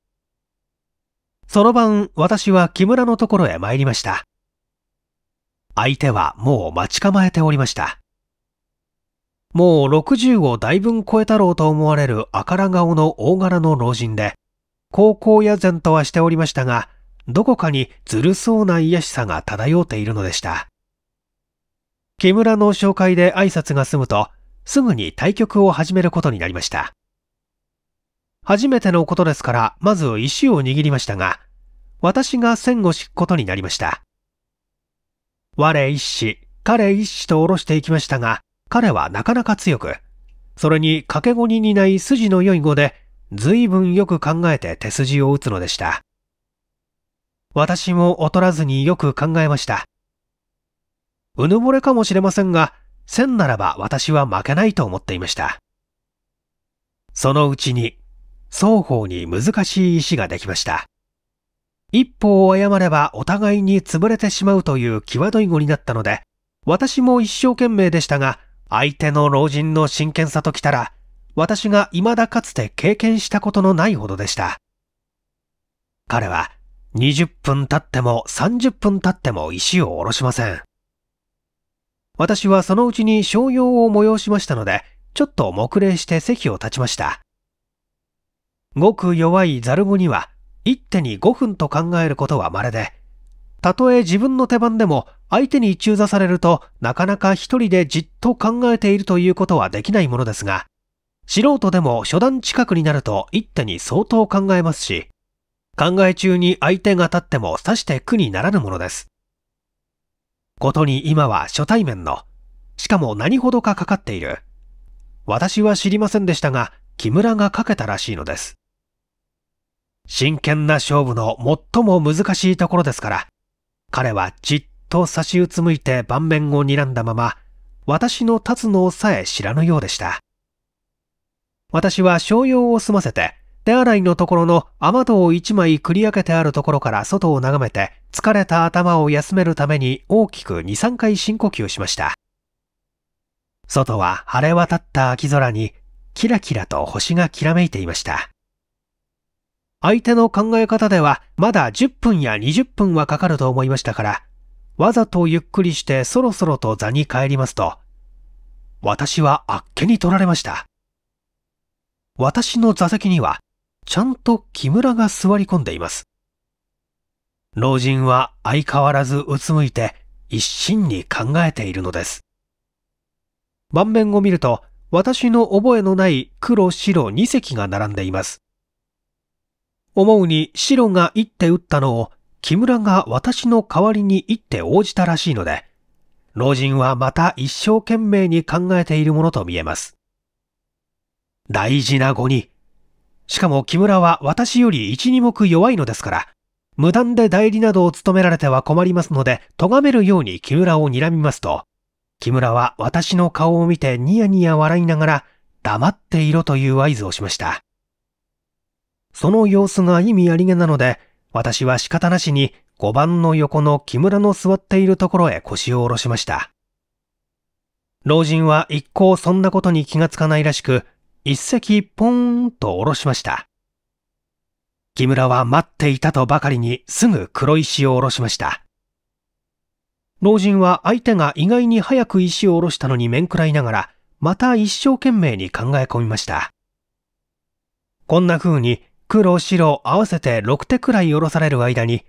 その晩私は木村のところへ参りました。相手はもう待ち構えておりました。もう60をだいぶん超えたろうと思われる赤ら顔の大柄の老人で、高校野然とはしておりましたが、どこかにずるそうな癒しさが漂っているのでした。木村の紹介で挨拶が済むと、すぐに対局を始めることになりました。初めてのことですから、まず石を握りましたが、私が線を敷くことになりました。我一子、彼一子と下ろしていきましたが、彼はなかなか強く、それに掛け子に似ない筋の良い語で、随分よく考えて手筋を打つのでした。私も劣らずによく考えました。うぬぼれかもしれませんが、千ならば私は負けないと思っていました。そのうちに、双方に難しい石ができました。一歩を誤ればお互いに潰れてしまうという際どい語になったので、私も一生懸命でしたが、相手の老人の真剣さときたら、私が未だかつて経験したことのないほどでした。彼は20分経っても30分経っても石を下ろしません。私はそのうちに商用を催しましたので、ちょっと目礼して席を立ちました。ごく弱いザル語には、一手に5分と考えることは稀で、たとえ自分の手番でも相手に中座されるとなかなか一人でじっと考えているということはできないものですが、素人でも初段近くになると一手に相当考えますし、考え中に相手が立っても指して苦にならぬものです。ことに今は初対面の、しかも何ほどかかかっている。私は知りませんでしたが、木村がかけたらしいのです。真剣な勝負の最も難しいところですから、彼はじっと差しうつむいて盤面を睨んだまま、私の立つのをさえ知らぬようでした。私は商用を済ませて、手洗いのところの雨戸を一枚繰り上げてあるところから外を眺めて、疲れた頭を休めるために大きく2、3回深呼吸しました。外は晴れ渡った秋空に、キラキラと星がきらめいていました。相手の考え方では、まだ10分や20分はかかると思いましたから、わざとゆっくりしてそろそろと座に帰りますと、私はあっけに取られました。私の座席には、ちゃんと木村が座り込んでいます。老人は相変わらずうつむいて一心に考えているのです。盤面を見ると、私の覚えのない黒白2隻が並んでいます。思うに白が一手打ったのを木村が私の代わりに行って応じたらしいので、老人はまた一生懸命に考えているものと見えます。大事な語に。しかも木村は私より一二目弱いのですから、無断で代理などを務められては困りますので、咎めるように木村を睨みますと、木村は私の顔を見てニヤニヤ笑いながら、黙っていろという合図をしました。その様子が意味ありげなので、私は仕方なしに5番の横の木村の座っているところへ腰を下ろしました。老人は一向そんなことに気がつかないらしく、一石ポーンと下ろしました。木村は待っていたとばかりにすぐ黒石を下ろしました。老人は相手が意外に早く石を下ろしたのに面食らいながら、また一生懸命に考え込みました。こんな風に黒白合わせて6手くらい下ろされる間に、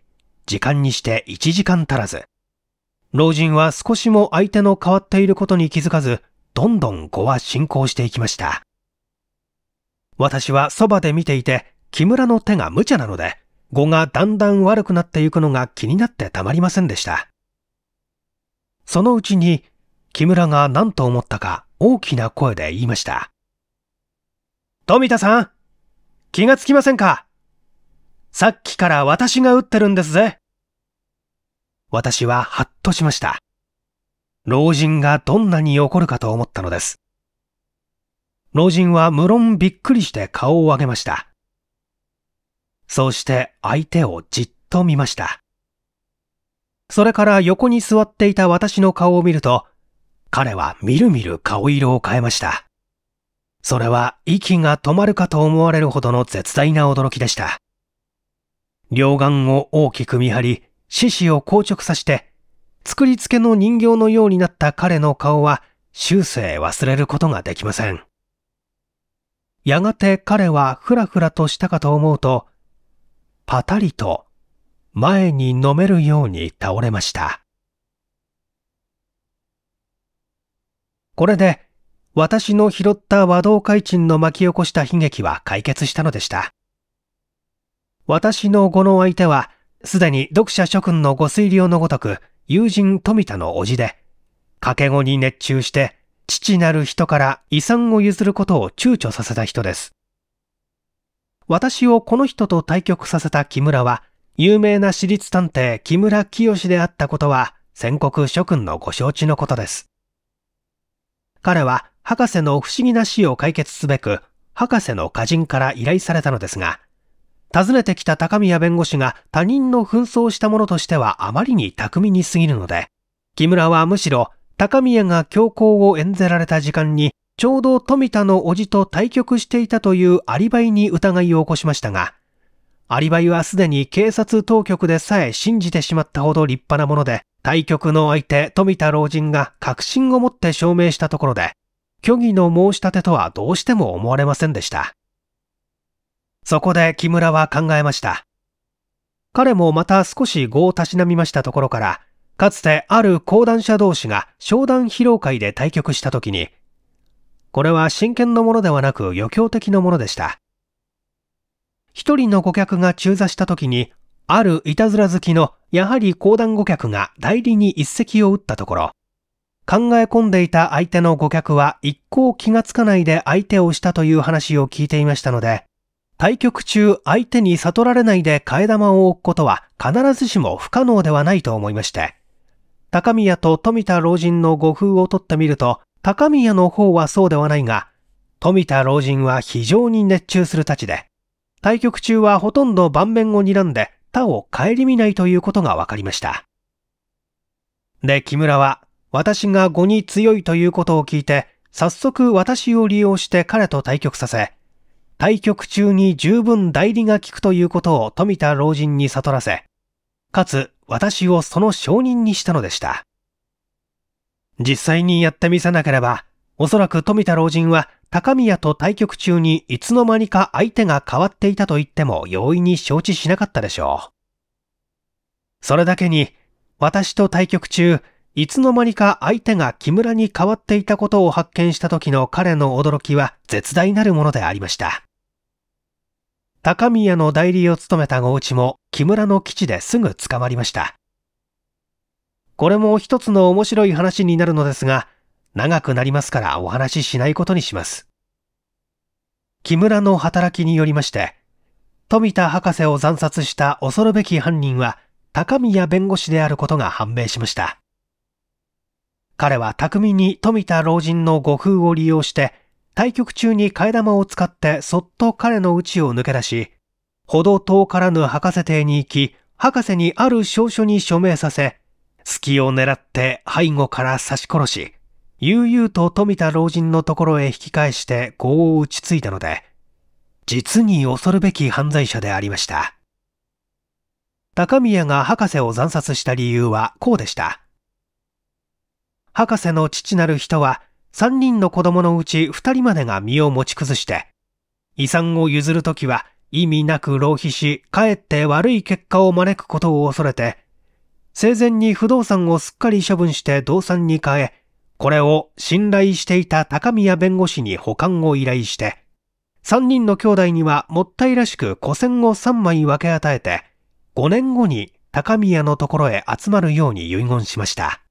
時間にして1時間足らず。老人は少しも相手の変わっていることに気づかず、どんどん碁は進行していきました。私はそばで見ていて、木村の手が無茶なので、語がだんだん悪くなっていくのが気になってたまりませんでした。そのうちに、木村が何と思ったか大きな声で言いました。富田さん気がつきませんかさっきから私が打ってるんですぜ。私はハッとしました。老人がどんなに怒るかと思ったのです。老人は無論びっくりして顔を上げました。そうして相手をじっと見ました。それから横に座っていた私の顔を見ると、彼はみるみる顔色を変えました。それは息が止まるかと思われるほどの絶大な驚きでした。両眼を大きく見張り、四肢を硬直させて、作り付けの人形のようになった彼の顔は、終生忘れることができません。やがて彼はふらふらとしたかと思うと、パタリと前に飲めるように倒れました。これで私の拾った和道開陳の巻き起こした悲劇は解決したのでした。私の語の相手は、すでに読者諸君のご推量のごとく、友人富田の叔父で、掛け語に熱中して、父なる人から遺産を譲ることを躊躇させた人です。私をこの人と対局させた木村は、有名な私立探偵木村清であったことは、戦国諸君のご承知のことです。彼は博士の不思議な死を解決すべく、博士の歌人から依頼されたのですが、訪ねてきた高宮弁護士が他人の紛争したものとしてはあまりに巧みに過ぎるので、木村はむしろ高宮が強行を演ぜられた時間に、ちょうど富田の叔父と対局していたというアリバイに疑いを起こしましたが、アリバイはすでに警察当局でさえ信じてしまったほど立派なもので、対局の相手富田老人が確信を持って証明したところで、虚偽の申し立てとはどうしても思われませんでした。そこで木村は考えました。彼もまた少し語をたしなみましたところから、かつてある講談社同士が商談披露会で対局した時に、これは真剣のものではなく余興的なものでした。一人の顧客が中座した時に、あるいたずら好きのやはり講談顧客が代理に一石を打ったところ、考え込んでいた相手の顧客は一向気がつかないで相手をしたという話を聞いていましたので、対局中相手に悟られないで替え玉を置くことは必ずしも不可能ではないと思いまして、高宮と富田老人の語風をとってみると、高宮の方はそうではないが、富田老人は非常に熱中するたちで、対局中はほとんど盤面を睨んで他を顧みないということがわかりました。で、木村は私が5に強いということを聞いて、早速私を利用して彼と対局させ、対局中に十分代理が効くということを富田老人に悟らせ、かつ私をその証人にしたのでした。実際にやってみせなければ、おそらく富田老人は高宮と対局中にいつの間にか相手が変わっていたと言っても容易に承知しなかったでしょう。それだけに、私と対局中、いつの間にか相手が木村に変わっていたことを発見した時の彼の驚きは絶大なるものでありました。高宮の代理を務めたゴーも木村の基地ですぐ捕まりました。これも一つの面白い話になるのですが、長くなりますからお話ししないことにします。木村の働きによりまして、富田博士を惨殺した恐るべき犯人は高宮弁護士であることが判明しました。彼は巧みに富田老人の悟風を利用して、対局中に替え玉を使ってそっと彼の内を抜け出し、歩道遠からぬ博士邸に行き、博士にある証書に署名させ、隙を狙って背後から刺し殺し、悠々と富田老人のところへ引き返して業を打ちついたので、実に恐るべき犯罪者でありました。高宮が博士を惨殺した理由はこうでした。博士の父なる人は、三人の子供のうち二人までが身を持ち崩して、遺産を譲るときは意味なく浪費し、かえって悪い結果を招くことを恐れて、生前に不動産をすっかり処分して動産に変え、これを信頼していた高宮弁護士に保管を依頼して、三人の兄弟にはもったいらしく古銭を三枚分け与えて、五年後に高宮のところへ集まるように遺言しました。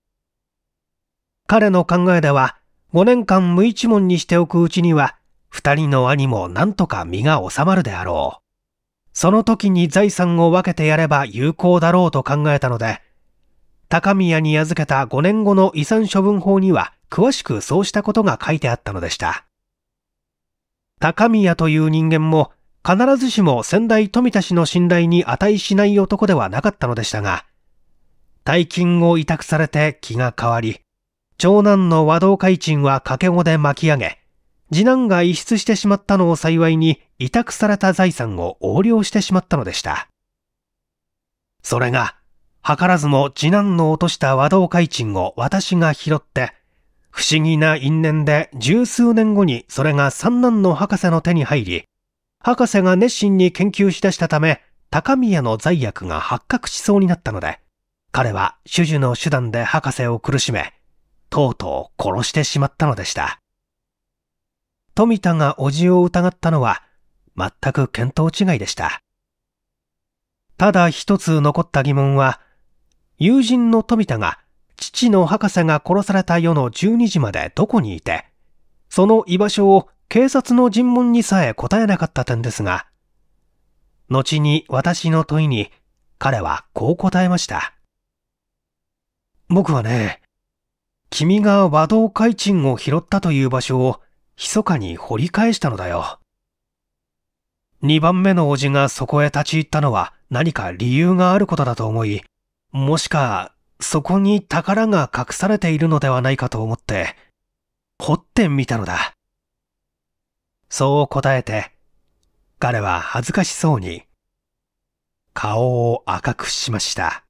彼の考えでは、5年間無一文にしておくうちには、2人の兄も何とか身が収まるであろう。その時に財産を分けてやれば有効だろうと考えたので、高宮に預けた5年後の遺産処分法には、詳しくそうしたことが書いてあったのでした。高宮という人間も、必ずしも先代富田氏の信頼に値しない男ではなかったのでしたが、大金を委託されて気が変わり、長男の和道海鎮は掛け子で巻き上げ、次男が遺失してしまったのを幸いに委託された財産を横領してしまったのでした。それが、図らずも次男の落とした和道海鎮を私が拾って、不思議な因縁で十数年後にそれが三男の博士の手に入り、博士が熱心に研究しだしたため、高宮の罪悪が発覚しそうになったので、彼は主樹の手段で博士を苦しめ、とうとう殺してしまったのでした。富田が叔父を疑ったのは、全く見当違いでした。ただ一つ残った疑問は、友人の富田が父の博士が殺された夜の12時までどこにいて、その居場所を警察の尋問にさえ答えなかった点ですが、後に私の問いに彼はこう答えました。僕はね、君が和道開鎮を拾ったという場所を密かに掘り返したのだよ。二番目の叔父がそこへ立ち入ったのは何か理由があることだと思い、もしかそこに宝が隠されているのではないかと思って、掘ってみたのだ。そう答えて、彼は恥ずかしそうに顔を赤くしました。